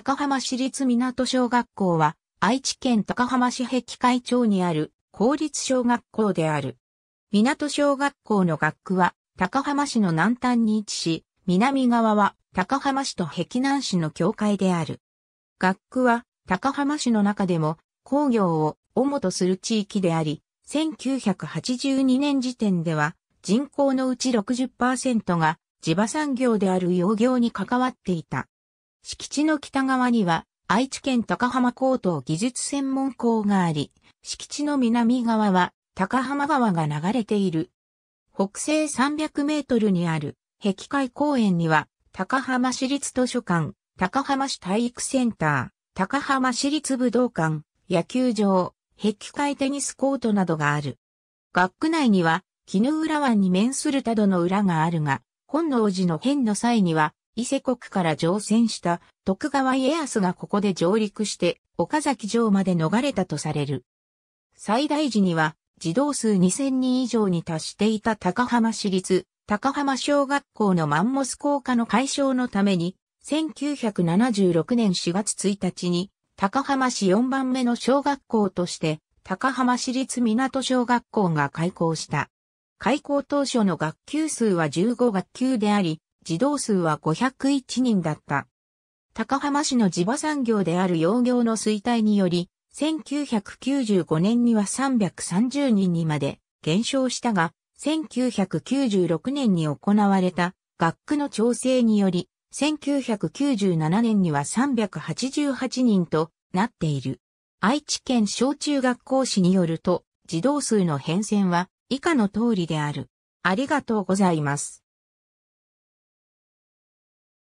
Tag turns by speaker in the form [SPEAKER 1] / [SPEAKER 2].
[SPEAKER 1] 高浜市立港小学校は、愛知県高浜市壁会町にある公立小学校である。港小学校の学区は、高浜市の南端に位置し、南側は高浜市と壁南市の境界である。学区は、高浜市の中でも工業を主とする地域であり、1982年時点では人口のうち60%が地場産業である養業に関わっていた。敷地の北側には愛知県高浜高等技術専門校があり、敷地の南側は高浜川が流れている。北西300メートルにある壁海公園には高浜市立図書館、高浜市体育センター、高浜市立武道館、野球場、壁海テニスコートなどがある。学区内には、絹浦湾に面する多度の裏があるが、本能寺の変の際には、伊勢国から乗船した徳川家康がここで上陸して岡崎城まで逃れたとされる。最大時には児童数2000人以上に達していた高浜市立高浜小学校のマンモス効果の解消のために1976年4月1日に高浜市4番目の小学校として高浜市立港小学校が開校した。開校当初の学級数は15学級であり、児童数は501人だった。高浜市の地場産業である養業の衰退により、1995年には330人にまで減少したが、1996年に行われた学区の調整により、1997年には388人となっている。愛知県小中学校史によると、児童数の変遷は以下の通りである。ありがとうございます。